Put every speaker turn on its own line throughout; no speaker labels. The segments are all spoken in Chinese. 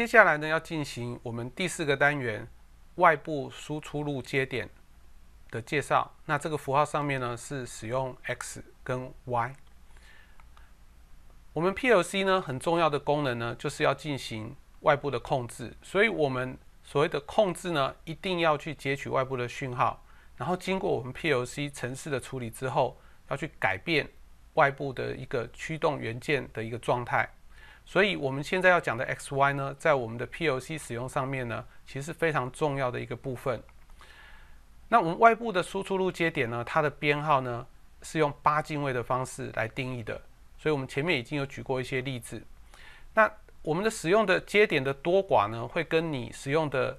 接下来呢，要进行我们第四个单元外部输出路接点的介绍。那这个符号上面呢，是使用 X 跟 Y。我们 PLC 呢，很重要的功能呢，就是要进行外部的控制。所以，我们所谓的控制呢，一定要去截取外部的讯号，然后经过我们 PLC 程市的处理之后，要去改变外部的一个驱动元件的一个状态。所以，我们现在要讲的 X、Y 呢，在我们的 PLC 使用上面呢，其实是非常重要的一个部分。那我们外部的输出路接点呢，它的编号呢是用八进位的方式来定义的。所以，我们前面已经有举过一些例子。那我们的使用的接点的多寡呢，会跟你使用的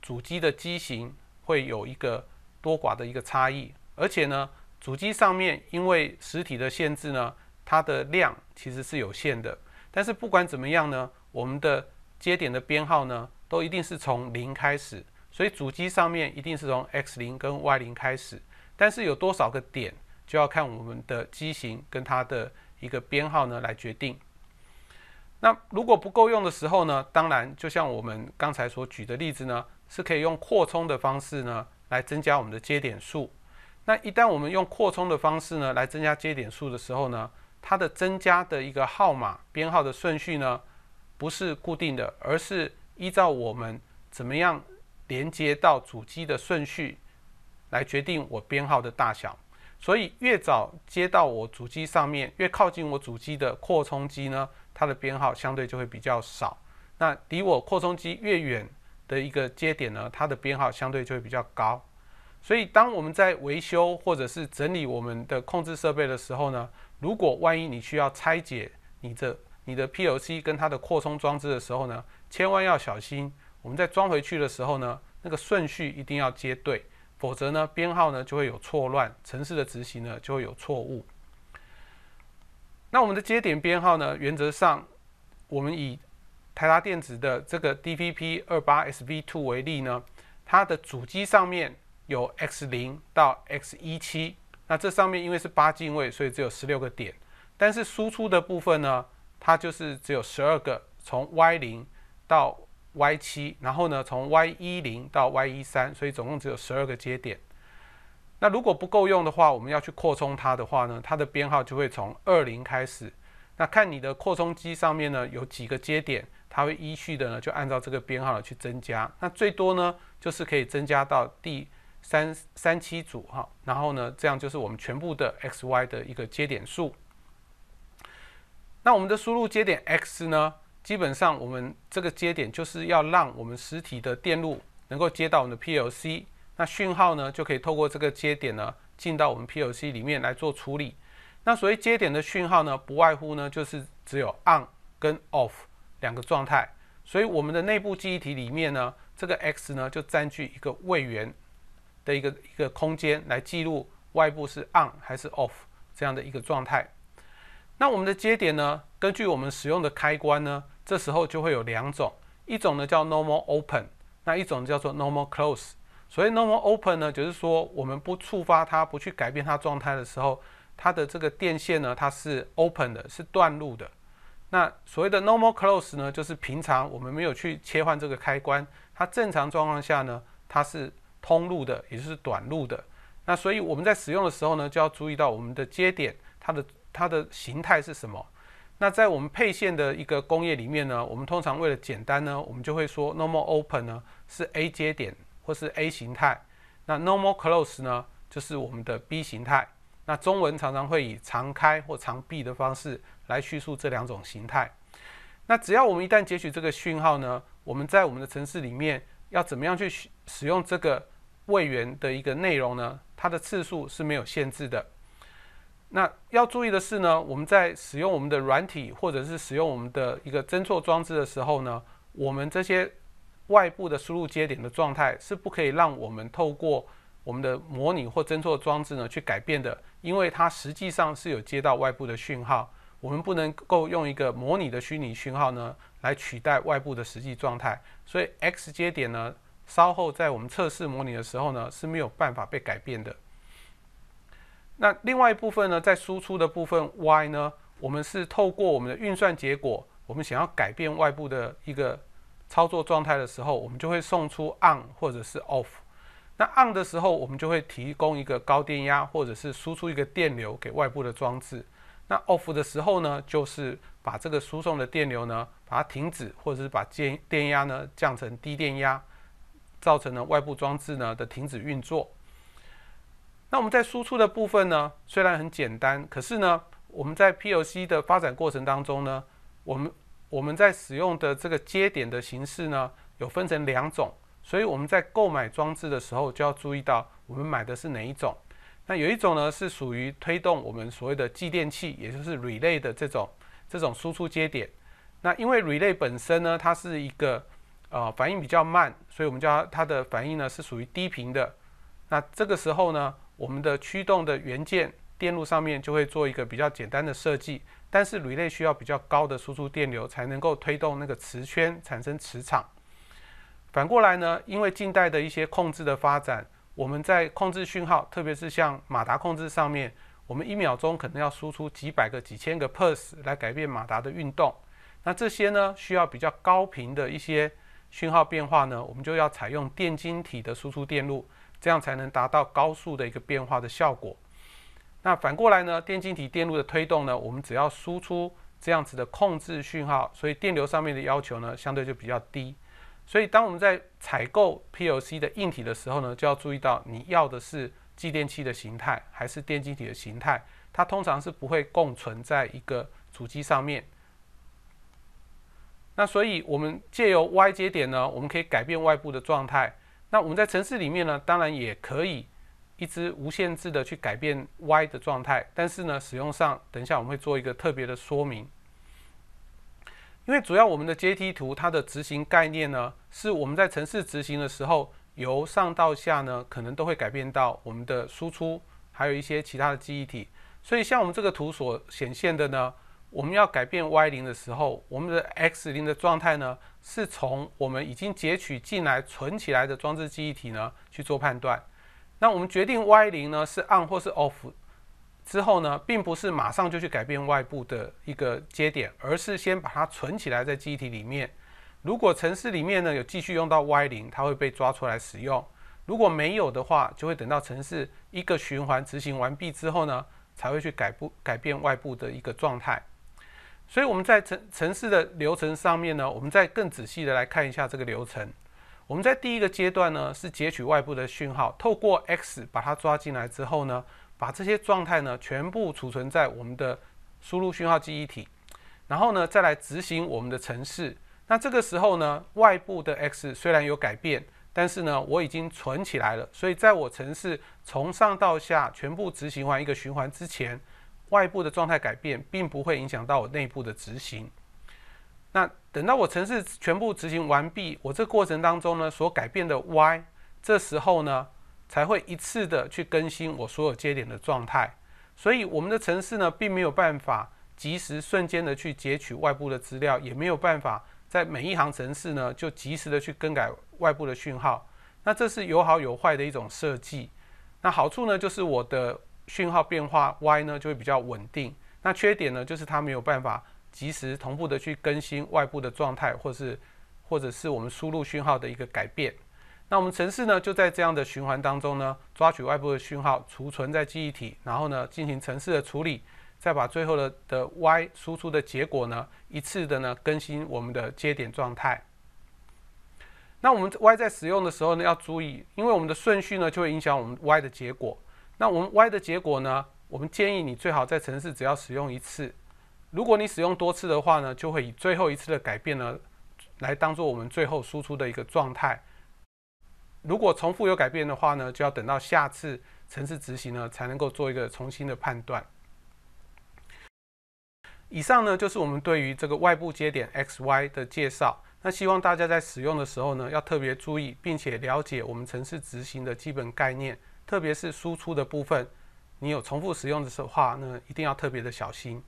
主机的机型会有一个多寡的一个差异。而且呢，主机上面因为实体的限制呢，它的量其实是有限的。但是不管怎么样呢，我们的接点的编号呢，都一定是从零开始，所以主机上面一定是从 x 零跟 y 零开始。但是有多少个点，就要看我们的机型跟它的一个编号呢来决定。那如果不够用的时候呢，当然就像我们刚才所举的例子呢，是可以用扩充的方式呢，来增加我们的接点数。那一旦我们用扩充的方式呢，来增加接点数的时候呢，它的增加的一个号码编号的顺序呢，不是固定的，而是依照我们怎么样连接到主机的顺序来决定我编号的大小。所以越早接到我主机上面，越靠近我主机的扩充机呢，它的编号相对就会比较少。那离我扩充机越远的一个接点呢，它的编号相对就会比较高。所以当我们在维修或者是整理我们的控制设备的时候呢，如果万一你需要拆解你这你的 PLC 跟它的扩充装置的时候呢，千万要小心。我们在装回去的时候呢，那个顺序一定要接对，否则呢编号呢就会有错乱，程市的执行呢就会有错误。那我们的接点编号呢，原则上我们以台达电子的这个 DPP 二八 s v Two 为例呢，它的主机上面有 X 零到 X 一七。那这上面因为是八进位，所以只有十六个点。但是输出的部分呢，它就是只有十二个，从 Y 零到 Y 七，然后呢从 Y 一零到 Y 一三，所以总共只有十二个节点。那如果不够用的话，我们要去扩充它的话呢，它的编号就会从二零开始。那看你的扩充机上面呢，有几个节点，它会依序的呢就按照这个编号去增加。那最多呢就是可以增加到第。三三七组哈，然后呢，这样就是我们全部的 X Y 的一个接点数。那我们的输入接点 X 呢，基本上我们这个接点就是要让我们实体的电路能够接到我们的 PLC，那讯号呢就可以透过这个接点呢进到我们 PLC 里面来做处理。那所以接点的讯号呢，不外乎呢就是只有 On 跟 Off 两个状态，所以我们的内部记忆体里面呢，这个 X 呢就占据一个位元。的一个一个空间来记录外部是 on 还是 off 这样的一个状态。那我们的接点呢，根据我们使用的开关呢，这时候就会有两种，一种呢叫 normal open，那一种叫做 normal close。所以 normal open 呢，就是说我们不触发它，不去改变它状态的时候，它的这个电线呢，它是 open 的，是断路的。那所谓的 normal close 呢，就是平常我们没有去切换这个开关，它正常状况下呢，它是通路的，也就是短路的。那所以我们在使用的时候呢，就要注意到我们的接点它的它的形态是什么。那在我们配线的一个工业里面呢，我们通常为了简单呢，我们就会说 normal open 呢是 A 接点或是 A 形态，那 normal close 呢就是我们的 B 形态。那中文常常会以常开或常闭的方式来叙述这两种形态。那只要我们一旦截取这个讯号呢，我们在我们的城市里面要怎么样去使用这个？位元的一个内容呢，它的次数是没有限制的。那要注意的是呢，我们在使用我们的软体或者是使用我们的一个侦错装置的时候呢，我们这些外部的输入节点的状态是不可以让我们透过我们的模拟或侦错装置呢去改变的，因为它实际上是有接到外部的讯号，我们不能够用一个模拟的虚拟讯号呢来取代外部的实际状态，所以 X 节点呢。稍后在我们测试模拟的时候呢，是没有办法被改变的。那另外一部分呢，在输出的部分 Y 呢，我们是透过我们的运算结果，我们想要改变外部的一个操作状态的时候，我们就会送出 ON 或者是 OFF。那 ON 的时候，我们就会提供一个高电压，或者是输出一个电流给外部的装置。那 OFF 的时候呢，就是把这个输送的电流呢，把它停止，或者是把电电压呢降成低电压。造成了外部装置呢的停止运作。那我们在输出的部分呢，虽然很简单，可是呢，我们在 PLC 的发展过程当中呢，我们我们在使用的这个接点的形式呢，有分成两种，所以我们在购买装置的时候就要注意到，我们买的是哪一种。那有一种呢是属于推动我们所谓的继电器，也就是 relay 的这种这种输出接点。那因为 relay 本身呢，它是一个。呃，反应比较慢，所以我们叫它的反应呢是属于低频的。那这个时候呢，我们的驱动的元件电路上面就会做一个比较简单的设计。但是铝类需要比较高的输出电流才能够推动那个磁圈产生磁场。反过来呢，因为近代的一些控制的发展，我们在控制讯号，特别是像马达控制上面，我们一秒钟可能要输出几百个、几千个 pulse 来改变马达的运动。那这些呢，需要比较高频的一些。讯号变化呢，我们就要采用电晶体的输出电路，这样才能达到高速的一个变化的效果。那反过来呢，电晶体电路的推动呢，我们只要输出这样子的控制讯号，所以电流上面的要求呢，相对就比较低。所以当我们在采购 PLC 的硬体的时候呢，就要注意到你要的是继电器的形态还是电晶体的形态，它通常是不会共存在一个主机上面。那所以，我们借由 Y 节点呢，我们可以改变外部的状态。那我们在城市里面呢，当然也可以一直无限制的去改变 Y 的状态。但是呢，使用上，等一下我们会做一个特别的说明，因为主要我们的阶梯图它的执行概念呢，是我们在城市执行的时候，由上到下呢，可能都会改变到我们的输出，还有一些其他的记忆体。所以像我们这个图所显现的呢。我们要改变 y 零的时候，我们的 x 零的状态呢，是从我们已经截取进来、存起来的装置记忆体呢去做判断。那我们决定 y 零呢是 on 或是 off 之后呢，并不是马上就去改变外部的一个节点，而是先把它存起来在记忆体里面。如果城市里面呢有继续用到 y 零，它会被抓出来使用；如果没有的话，就会等到城市一个循环执行完毕之后呢，才会去改不改变外部的一个状态。所以我们在城城市的流程上面呢，我们再更仔细的来看一下这个流程。我们在第一个阶段呢，是截取外部的讯号，透过 x 把它抓进来之后呢，把这些状态呢全部储存在我们的输入讯号记忆体，然后呢再来执行我们的程式。那这个时候呢，外部的 x 虽然有改变，但是呢我已经存起来了，所以在我程式从上到下全部执行完一个循环之前。外部的状态改变并不会影响到我内部的执行。那等到我程式全部执行完毕，我这过程当中呢所改变的 Y，这时候呢才会一次的去更新我所有节点的状态。所以我们的程式呢并没有办法及时瞬间的去截取外部的资料，也没有办法在每一行程式呢就及时的去更改外部的讯号。那这是有好有坏的一种设计。那好处呢就是我的。讯号变化 y 呢就会比较稳定，那缺点呢就是它没有办法及时同步的去更新外部的状态，或是或者是我们输入讯号的一个改变。那我们程式呢就在这样的循环当中呢，抓取外部的讯号，储存在记忆体，然后呢进行程式的处理，再把最后的的 y 输出的结果呢一次的呢更新我们的接点状态。那我们 y 在使用的时候呢要注意，因为我们的顺序呢就会影响我们 y 的结果。那我们 Y 的结果呢？我们建议你最好在城市只要使用一次。如果你使用多次的话呢，就会以最后一次的改变呢，来当做我们最后输出的一个状态。如果重复有改变的话呢，就要等到下次城市执行呢，才能够做一个重新的判断。以上呢，就是我们对于这个外部节点 X、Y 的介绍。那希望大家在使用的时候呢，要特别注意，并且了解我们城市执行的基本概念。特别是输出的部分，你有重复使用的时候话呢，一定要特别的小心。